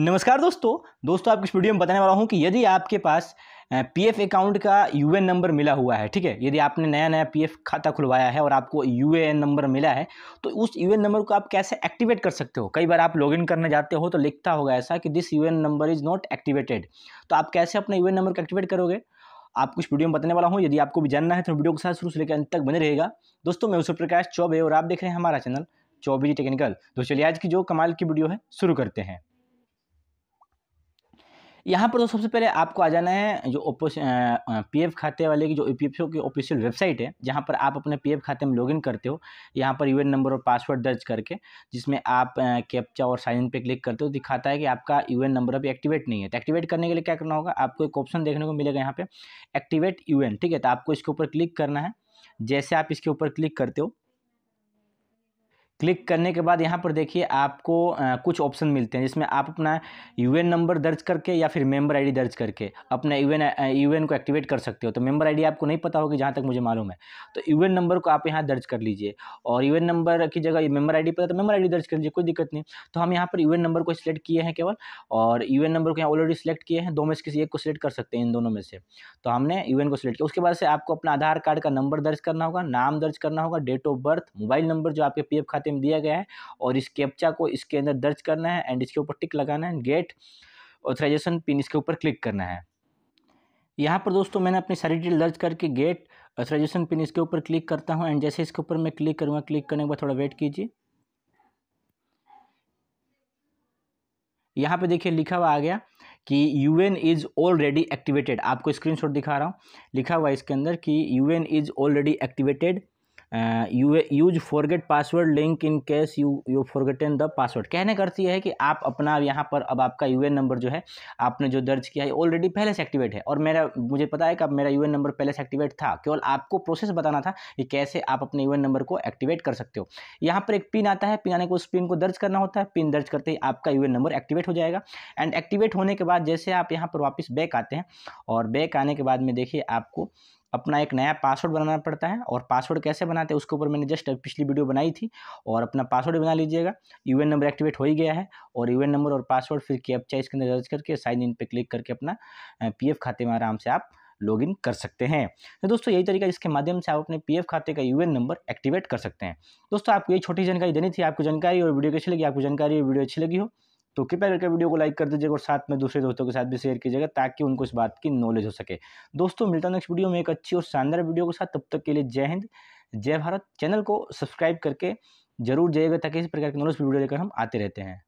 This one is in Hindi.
नमस्कार दोस्तों दोस्तों आपको इस वीडियो में बताने वाला हूँ कि यदि आपके पास पीएफ अकाउंट का यूएन नंबर मिला हुआ है ठीक है यदि आपने नया नया पीएफ खाता खुलवाया है और आपको यूएएन नंबर मिला है तो उस यूएन नंबर को आप कैसे एक्टिवेट कर सकते हो कई बार आप लॉगिन करने जाते हो तो लिखता होगा ऐसा कि this U number is not activated तो आप कैसे अपने यू नंबर को एक्टिवेट करोगे आप कुछ वीडियो में बताने वाला हूँ यदि आपको भी जानना है तो वीडियो के साथ शुरू से लेकर अंत तक बने रहेगा दोस्तों मैं उसे प्रकाश चौबे और आप देख रहे हैं हमारा चैनल जी टेक्निकल तो चलिए आज की जो कमाल की वीडियो है शुरू करते हैं यहाँ पर तो सबसे पहले आपको आ जाना है जो पी पी खाते वाले की जो ई पी की ऑफिशियल वेबसाइट है जहाँ पर आप अपने पी खाते में लॉगिन करते हो यहाँ पर एन नंबर और पासवर्ड दर्ज करके जिसमें आप कैप्चा और साइन इन पे क्लिक करते हो दिखाता है कि आपका एन नंबर अभी एक्टिवेट नहीं है तो एक्टिवेट करने के लिए क्या करना होगा आपको एक ऑप्शन देखने को मिलेगा यहाँ पर एक्टिवेट यू ठीक है तो आपको इसके ऊपर क्लिक करना है जैसे आप इसके ऊपर क्लिक करते हो क्लिक करने के बाद यहाँ पर देखिए आपको कुछ ऑप्शन मिलते हैं जिसमें आप अपना यूएन नंबर दर्ज करके या फिर मेंबर आईडी दर्ज करके अपने यूएन यूएन को एक्टिवेट कर सकते हो तो मेंबर आईडी आपको नहीं पता होगी जहाँ तक मुझे मालूम है तो यूएन नंबर को आप यहाँ दर्ज कर लीजिए और यू नंबर की जगह मेम्बर आई पता तो मेम्बर आई दर्ज कर लीजिए कोई दिक्कत नहीं तो हम यहाँ पर यू नंबर को सिलेक्ट किए हैं केवल और यू नंबर को यहाँ ऑलरेडी सिलेक्ट किए हैं दो में से किसी एक को सिलेक्ट कर सकते हैं इन दोनों में से तो हमने यू को सिलेक्ट किया उसके बाद से आपको अपना आधार कार्ड का नंबर दर्ज करना होगा नाम दर्ज करना होगा date of birth mobile number जो आपके पी खाते आकृति में दिया गया है और इस कैप्चा को इसके अंदर दर्ज करना है एंड इसके ऊपर टिक लगाना है गेट ऑथराइजेशन पिन इसके ऊपर क्लिक करना है यहाँ पर दोस्तों मैंने अपनी सारी डिटेल दर्ज करके गेट ऑथराइजेशन पिन इसके ऊपर क्लिक करता हूँ एंड जैसे इसके ऊपर मैं क्लिक करूँगा क्लिक करने के बाद थोड़ा वेट कीजिए यहाँ पे देखिए लिखा हुआ आ गया कि U N is already activated आपको स्क्रीनशॉट दिखा रहा हूँ लिखा हुआ इसके अंदर कि U N is already activated you use forget password link in case you you forgotten the password कहने का अर्थ यह है कि आप अपना यहाँ पर अब आपका यूएन नंबर जो है आपने जो दर्ज किया है ऑलरेडी पहले से एक्टिवेट है और मेरा मुझे पता है कि अब मेरा यूएन नंबर पहले से एक्टिवेट था केवल आपको प्रोसेस बताना था कि कैसे आप अपने यू नंबर को एक्टिवेट कर सकते हो यहाँ पर एक पिन आता है पिन आने को उस पिन को दर्ज करना होता है पिन दर्ज करते ही आपका यू नंबर एक्टिवेट हो जाएगा एंड एक्टिवेट होने के बाद जैसे आप यहाँ पर वापस बैक आते हैं और बैक आने के बाद में देखिए आपको अपना एक नया पासवर्ड बनाना पड़ता है और पासवर्ड कैसे बनाते हैं उसके ऊपर मैंने जस्ट पिछली वीडियो बनाई थी और अपना पासवर्ड बना लीजिएगा यू नंबर एक्टिवेट हो ही गया है और यू नंबर और पासवर्ड फिर कैप्चा इसके अंदर दर्ज करके साइन इन पर क्लिक करके अपना पी खाते में आराम से आप लॉगिन कर सकते हैं तो दोस्तों यही तरीका जिसके माध्यम से आप अपने पीएफ खाते का यूएन नंबर एक्टिवेट कर सकते हैं दोस्तों आपको ये छोटी जानकारी देनी थी आपको जानकारी और वीडियो कैसी लगी आपको जानकारी और वीडियो अच्छी लगी हो तो कृपया करके वीडियो को लाइक कर दीजिएगा और साथ में दूसरे दोस्तों के साथ भी शेयर कीजिएगा ताकि उनको इस बात की नॉलेज हो सके दोस्तों मिलता नेक्स्ट वीडियो में एक अच्छी और शानदार वीडियो के साथ तब तक के लिए जय हिंद जय भारत चैनल को सब्सक्राइब करके जरूर जाइएगा ताकि इस प्रकार की नॉलेज वीडियो लेकर हम आते रहते हैं